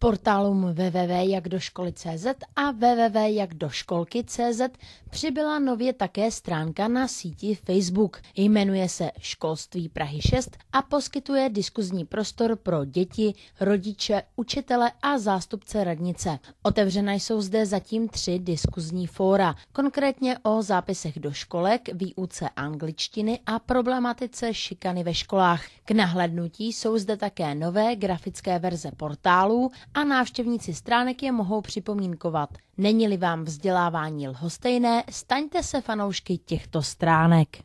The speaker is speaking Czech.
portálům www.jakdoškoly.cz a www.jakdoškolky.cz přibyla nově také stránka na síti Facebook. Jmenuje se Školství Prahy 6 a poskytuje diskuzní prostor pro děti, rodiče, učitele a zástupce radnice. Otevřené jsou zde zatím tři diskuzní fóra, konkrétně o zápisech do školek, výuce angličtiny a problematice šikany ve školách. K nahlédnutí jsou zde také nové grafické verze portálů a návštěvníci stránek je mohou připomínkovat. Není-li vám vzdělávání lhostejné, staňte se fanoušky těchto stránek.